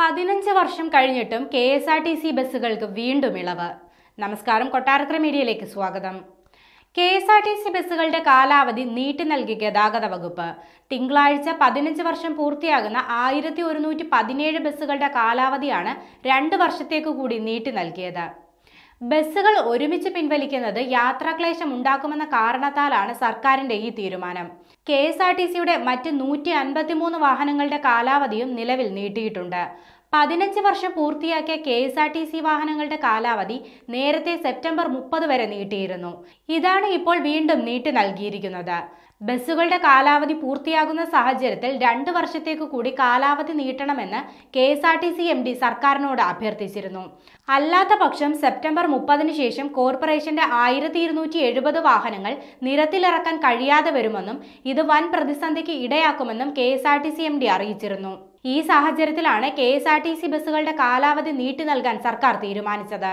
പതിനഞ്ച് വർഷം കഴിഞ്ഞിട്ടും K S R T C ബസ്സുകൾക്ക് വീണ്ടും ഇളവ് നമസ്കാരം കൊട്ടാരക്കര മീഡിയയിലേക്ക് സ്വാഗതം K S R T C ബസ്സുകളുടെ കാലാവധി നീട്ടി നൽകി ഗതാഗത വകുപ്പ് തിങ്കളാഴ്ച പതിനഞ്ച് വർഷം പൂർത്തിയാകുന്ന ആയിരത്തി ഒരുന്നൂറ്റി പതിനേഴ് ബസ്സുകളുടെ കാലാവധിയാണ് രണ്ട് വർഷത്തേക്ക് കൂടി നീട്ടി നൽകിയത് ബസ്സുകൾ ഒരുമിച്ച് പിൻവലിക്കുന്നത് യാത്രാക്ലേശം ഉണ്ടാക്കുമെന്ന കാരണത്താലാണ് സർക്കാരിന്റെ ഈ തീരുമാനം കെ എസ് ആർ ടി സിയുടെ മറ്റ് നൂറ്റി അൻപത്തിമൂന്ന് വാഹനങ്ങളുടെ കാലാവധിയും നിലവിൽ നീട്ടിയിട്ടുണ്ട് പതിനഞ്ച് വർഷം പൂർത്തിയാക്കിയ K S R T C വാഹനങ്ങളുടെ കാലാവധി നേരത്തെ സെപ്റ്റംബർ മുപ്പത് വരെ നീട്ടിയിരുന്നു ഇതാണ് ഇപ്പോൾ വീണ്ടും നീട്ടി നൽകിയിരിക്കുന്നത് ബസ്സുകളുടെ കാലാവധി പൂർത്തിയാകുന്ന സാഹചര്യത്തിൽ രണ്ട് വർഷത്തേക്ക് കൂടി കാലാവധി നീട്ടണമെന്ന് K S R T C M D സർക്കാരിനോട് അഭ്യർത്ഥിച്ചിരുന്നു അല്ലാത്ത പക്ഷം സെപ്റ്റംബർ മുപ്പതിന് ശേഷം കോർപ്പറേഷന്റെ ആയിരത്തി ഇരുന്നൂറ്റി എഴുപത് വാഹനങ്ങൾ നിരത്തിലിറക്കാൻ കഴിയാതെ വരുമെന്നും ഇത് വൻ പ്രതിസന്ധിക്ക് ഇടയാക്കുമെന്നും K S R T C M D അറിയിച്ചിരുന്നു ഈ സാഹചര്യത്തിലാണ് കെ ബസ്സുകളുടെ കാലാവധി നീട്ടി നൽകാൻ സർക്കാർ തീരുമാനിച്ചത്